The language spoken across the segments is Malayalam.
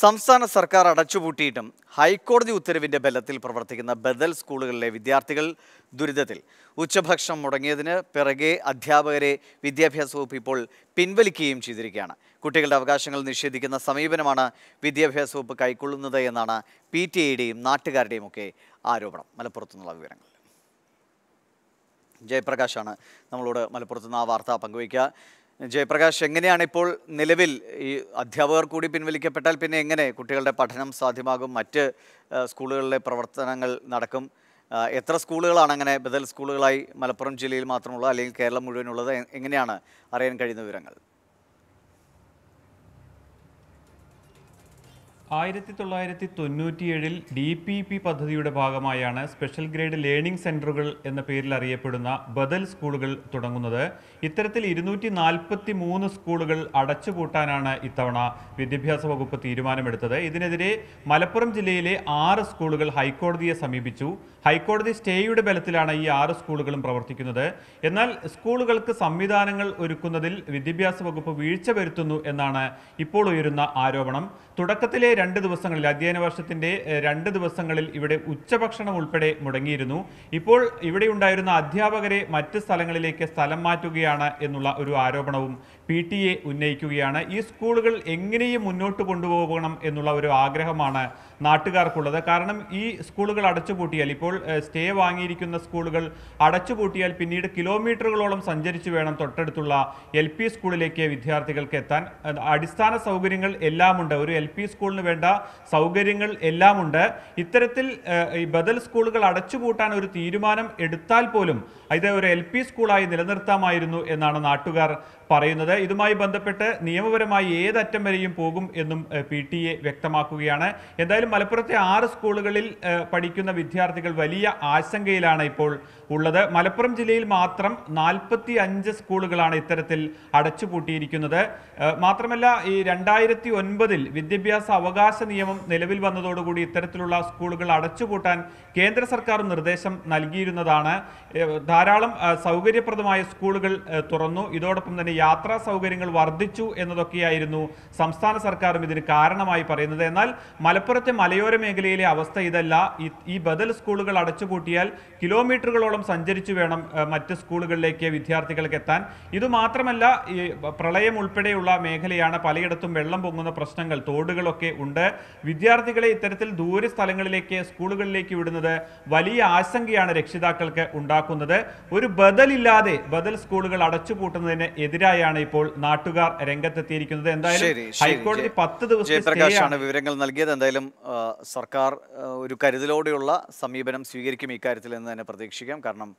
സംസ്ഥാന സർക്കാർ അടച്ചുപൂട്ടിയിട്ടും ഹൈക്കോടതി ഉത്തരവിൻ്റെ ബലത്തിൽ പ്രവർത്തിക്കുന്ന ബദൽ സ്കൂളുകളിലെ വിദ്യാർത്ഥികൾ ദുരിതത്തിൽ ഉച്ചഭക്ഷണം മുടങ്ങിയതിന് പിറകെ അധ്യാപകരെ വിദ്യാഭ്യാസ വകുപ്പ് ഇപ്പോൾ പിൻവലിക്കുകയും ചെയ്തിരിക്കുകയാണ് കുട്ടികളുടെ അവകാശങ്ങൾ നിഷേധിക്കുന്ന സമീപനമാണ് വിദ്യാഭ്യാസ വകുപ്പ് കൈക്കൊള്ളുന്നത് എന്നാണ് പി ടി ഐയുടെയും നാട്ടുകാരുടെയും ഒക്കെ ആരോപണം മലപ്പുറത്തുനിന്നുള്ള വിവരങ്ങൾ ജയപ്രകാശാണ് നമ്മളോട് മലപ്പുറത്തുനിന്ന് ആ വാർത്ത പങ്കുവയ്ക്കുക ജയപ്രകാശ് എങ്ങനെയാണ് ഇപ്പോൾ നിലവിൽ ഈ അധ്യാപകർ കൂടി പിൻവലിക്കപ്പെട്ടാൽ പിന്നെ എങ്ങനെ കുട്ടികളുടെ പഠനം സാധ്യമാകും മറ്റ് സ്കൂളുകളിലെ പ്രവർത്തനങ്ങൾ നടക്കും എത്ര സ്കൂളുകളാണ് അങ്ങനെ ബദൽ സ്കൂളുകളായി മലപ്പുറം ജില്ലയിൽ മാത്രമുള്ളത് അല്ലെങ്കിൽ കേരളം മുഴുവനുള്ളത് എങ്ങനെയാണ് അറിയാൻ കഴിയുന്ന വിവരങ്ങൾ ആയിരത്തി തൊള്ളായിരത്തി തൊണ്ണൂറ്റിയേഴിൽ ഡി പി പി പദ്ധതിയുടെ ഭാഗമായാണ് സ്പെഷ്യൽ ഗ്രേഡ് ലേണിംഗ് സെന്ററുകൾ എന്ന പേരിൽ അറിയപ്പെടുന്ന ബദൽ സ്കൂളുകൾ തുടങ്ങുന്നത് ഇത്തരത്തിൽ ഇരുന്നൂറ്റി നാൽപ്പത്തി മൂന്ന് സ്കൂളുകൾ അടച്ചുപൂട്ടാനാണ് ഇത്തവണ വിദ്യാഭ്യാസ വകുപ്പ് തീരുമാനമെടുത്തത് ഇതിനെതിരെ മലപ്പുറം ജില്ലയിലെ ആറ് സ്കൂളുകൾ ഹൈക്കോടതിയെ സമീപിച്ചു ഹൈക്കോടതി സ്റ്റേയുടെ ബലത്തിലാണ് ഈ ആറ് സ്കൂളുകളും പ്രവർത്തിക്കുന്നത് എന്നാൽ സ്കൂളുകൾക്ക് സംവിധാനങ്ങൾ ഒരുക്കുന്നതിൽ വിദ്യാഭ്യാസ വകുപ്പ് വീഴ്ച വരുത്തുന്നു എന്നാണ് ഇപ്പോൾ ഉയരുന്ന ആരോപണം തുടക്കത്തിലെ രണ്ട് ദിവസങ്ങളിൽ അധ്യയന വർഷത്തിന്റെ രണ്ട് ദിവസങ്ങളിൽ ഇവിടെ ഉച്ചഭക്ഷണം ഉൾപ്പെടെ മുടങ്ങിയിരുന്നു ഇപ്പോൾ ഇവിടെ ഉണ്ടായിരുന്ന അധ്യാപകരെ മറ്റ് സ്ഥലങ്ങളിലേക്ക് സ്ഥലം മാറ്റുകയാണ് എന്നുള്ള ഒരു ആരോപണവും പി ടി എ ഉന്നയിക്കുകയാണ് ഈ സ്കൂളുകൾ എങ്ങനെയും മുന്നോട്ട് കൊണ്ടുപോകണം എന്നുള്ള ഒരു ആഗ്രഹമാണ് നാട്ടുകാർക്കുള്ളത് കാരണം ഈ സ്കൂളുകൾ അടച്ചുപൂട്ടിയാൽ ഇപ്പോൾ സ്റ്റേ വാങ്ങിയിരിക്കുന്ന സ്കൂളുകൾ അടച്ചുപൂട്ടിയാൽ പിന്നീട് കിലോമീറ്ററുകളോളം സഞ്ചരിച്ചു വേണം തൊട്ടടുത്തുള്ള എൽ സ്കൂളിലേക്ക് വിദ്യാർത്ഥികൾക്ക് എത്താൻ അടിസ്ഥാന സൗകര്യങ്ങൾ എല്ലാമുണ്ട് ഒരു എൽ സ്കൂളിന് വേണ്ട സൗകര്യങ്ങൾ എല്ലാമുണ്ട് ഇത്തരത്തിൽ ഈ ബദൽ സ്കൂളുകൾ അടച്ചുപൂട്ടാൻ ഒരു തീരുമാനം എടുത്താൽ പോലും ഇത് ഒരു എൽ പി സ്കൂളായി നിലനിർത്താമായിരുന്നു എന്നാണ് നാട്ടുകാർ പറയുന്നത് ഇതുമായി ബന്ധപ്പെട്ട് നിയമപരമായി ഏതറ്റം വരെയും പോകും എന്നും പി ടി എ വ്യക്തമാക്കുകയാണ് എന്തായാലും മലപ്പുറത്തെ ആറ് സ്കൂളുകളിൽ പഠിക്കുന്ന വിദ്യാർത്ഥികൾ വലിയ ആശങ്കയിലാണ് ഇപ്പോൾ ഉള്ളത് മലപ്പുറം ജില്ലയിൽ മാത്രം നാൽപ്പത്തി അഞ്ച് സ്കൂളുകളാണ് ഇത്തരത്തിൽ അടച്ചുപൂട്ടിയിരിക്കുന്നത് മാത്രമല്ല ഈ രണ്ടായിരത്തി ഒൻപതിൽ വിദ്യാഭ്യാസ അവകാശ നിയമം നിലവിൽ വന്നതോടുകൂടി ഇത്തരത്തിലുള്ള സ്കൂളുകൾ അടച്ചുപൂട്ടാൻ കേന്ദ്ര സർക്കാർ നിർദ്ദേശം നൽകിയിരുന്നതാണ് ധാരാളം സൗകര്യപ്രദമായ സ്കൂളുകൾ തുറന്നു ഇതോടൊപ്പം തന്നെ യാത്രാ സൗകര്യങ്ങൾ വർദ്ധിച്ചു എന്നതൊക്കെയായിരുന്നു സംസ്ഥാന സർക്കാരും ഇതിന് കാരണമായി പറയുന്നത് എന്നാൽ മലപ്പുറത്തെ മലയോര മേഖലയിലെ അവസ്ഥ ഇതല്ല ഈ ബദൽ സ്കൂളുകൾ അടച്ചുപൂട്ടിയാൽ കിലോമീറ്ററുകളോളം സഞ്ചരിച്ചു വേണം മറ്റ് സ്കൂളുകളിലേക്ക് വിദ്യാർത്ഥികൾക്ക് എത്താൻ ഇതുമാത്രമല്ല ഈ പ്രളയം ഉൾപ്പെടെയുള്ള മേഖലയാണ് പലയിടത്തും വെള്ളം പൊങ്ങുന്ന പ്രശ്നങ്ങൾ തോടുകളൊക്കെ ഉണ്ട് വിദ്യാർത്ഥികളെ ഇത്തരത്തിൽ ദൂര സ്ഥലങ്ങളിലേക്ക് സ്കൂളുകളിലേക്ക് വിടുന്നത് വലിയ ആശങ്കയാണ് രക്ഷിതാക്കൾക്ക് ഉണ്ടാക്കുന്നത് ഒരു ബദലില്ലാതെ ബദൽ സ്കൂളുകൾ അടച്ചുപൂട്ടുന്നതിന് എതിരായാണ് ഇപ്പോൾ നാട്ടുകാർ രംഗത്തെത്തിയിരിക്കുന്നത് എന്തായാലും ഹൈക്കോടതി പത്ത് ദിവസം വിവരങ്ങൾ നൽകിയത് എന്തായാലും സർക്കാർ ഒരു കരുതലോടെയുള്ള സമീപനം സ്വീകരിക്കും ഇക്കാര്യത്തിൽ എന്ന് തന്നെ പ്രതീക്ഷിക്കാം കാരണം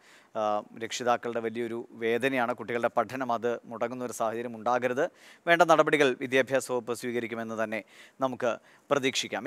രക്ഷിതാക്കളുടെ വലിയൊരു വേദനയാണ് കുട്ടികളുടെ പഠനം അത് മുടങ്ങുന്ന ഒരു സാഹചര്യം ഉണ്ടാകരുത് വേണ്ട നടപടികൾ വിദ്യാഭ്യാസ വകുപ്പ് സ്വീകരിക്കുമെന്ന് തന്നെ നമുക്ക് പ്രതീക്ഷിക്കാം